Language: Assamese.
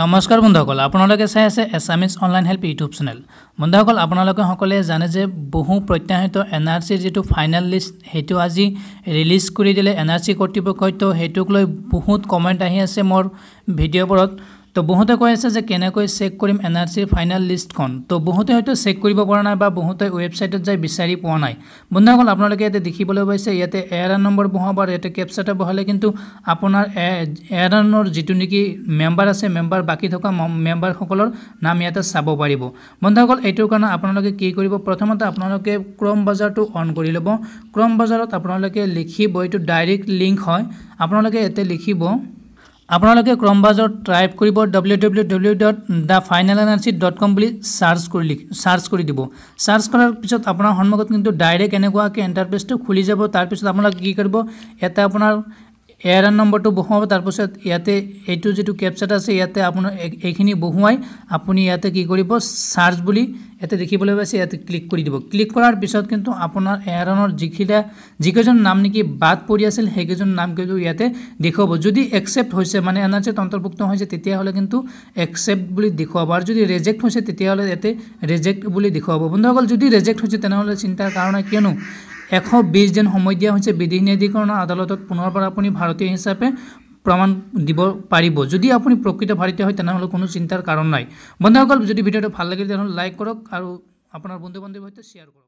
নমস্কাৰ বন্ধুসকল আপোনালোকে চাই আছে Assamese online help YouTube channel বন্ধুসকল আপোনালোকে সকলোৱে জানে যে বহু প্ৰত্যাহিত এন আৰ চিৰ যিটো ফাইনেল লিষ্ট সেইটো আজি ৰিলিজ কৰি দিলে এন আৰ চি কৰ্তৃপক্ষই তো সেইটোক লৈ বহুত কমেণ্ট আহি আছে মোৰ ভিডিঅ'বোৰত তো বহুতে কৈ আছে যে কেনেকৈ চেক কৰিম এন আৰ চিৰ ফাইনেল লিষ্টখন তো বহুতে হয়তো চেক কৰিব পৰা নাই বা বহুতে ৱেবছাইটত যাই বিচাৰি পোৱা নাই বন্ধুসকল আপোনালোকে ইয়াতে দেখিবলৈ পাইছে ইয়াতে এ আৰ এয়াৰ নম্বৰ বহাব আৰু ইয়াতে কেপচাটো বহালে কিন্তু আপোনাৰ এ এয়াৰনৰ যিটো নেকি মেম্বাৰ আছে মেম্বাৰ বাকী থকা মেম্বাৰসকলৰ নাম ইয়াতে চাব পাৰিব বন্ধুসকল এইটোৰ কাৰণে আপোনালোকে কি কৰিব প্ৰথমতে আপোনালোকে ক্ৰম বজাৰটো অন কৰি ল'ব ক্ৰম বজাৰত আপোনালোকে লিখিব এইটো ডাইৰেক্ট লিংক হয় আপোনালোকে ইয়াতে লিখিব আপোনালোকে ক্ৰমবাজৰ টাইপ কৰিব W W W dot the final N R C dot com বুলি চাৰ্চ কৰি লিখি চাৰ্চ কৰি দিব চাৰ্চ কৰাৰ পিছত আপোনাৰ সন্মুখত কিন্তু ডাইৰেক্ট এনেকুৱাকৈ এণ্টাৰপ্ৰেজটো খুলি যাব তাৰপিছত আপোনালোকে কি কৰিব এটা আপোনাৰ এয়াৰ নম্বৰটো বহুৱাব তাৰপিছত ইয়াতে এইটো যিটো কেপচাৰ আছে ইয়াতে আপোনাৰ এইখিনি বহুৱাই আপুনি ইয়াতে কি কৰিব চাৰ্জ বুলি ইয়াতে দেখিবলৈ পাইছে ইয়াতে ক্লিক কৰি দিব ক্লিক কৰাৰ পিছত কিন্তু আপোনাৰ এয়াৰনৰ যিকেইটা যিকেইজন নাম নেকি বাদ পৰি আছিল সেইকেইজন নাম কিন্তু ইয়াতে দেখুৱাব যদি একচেপ্ট হৈছে মানে এন আৰ চিত অন্তৰ্ভুক্ত হৈছে তেতিয়াহ'লে কিন্তু একচেপ্ট বুলি দেখুৱাব আৰু যদি ৰেজেক্ট হৈছে তেতিয়াহ'লে ইয়াতে ৰেজেক্ট বুলি দেখুৱাব বন্ধুসকল যদি ৰেজেক্ট হৈছে তেনেহ'লে চিন্তাৰ কাৰণে কিয়নো এশ বিশ দিন সময় দিয়া হৈছে বিধি ন্যায়াধীকৰণৰ আদালতত পুনৰবাৰ আপুনি ভাৰতীয় হিচাপে প্ৰমাণ দিব পাৰিব যদি আপুনি প্ৰকৃত ভাৰতীয় হয় তেনেহ'লে কোনো চিন্তাৰ কাৰণ নাই বন্ধুসকল যদি ভিডিঅ'টো ভাল লাগিল তেনেহ'লে লাইক কৰক আৰু আপোনাৰ বন্ধু বান্ধৱীৰ সৈতে শ্বেয়াৰ কৰক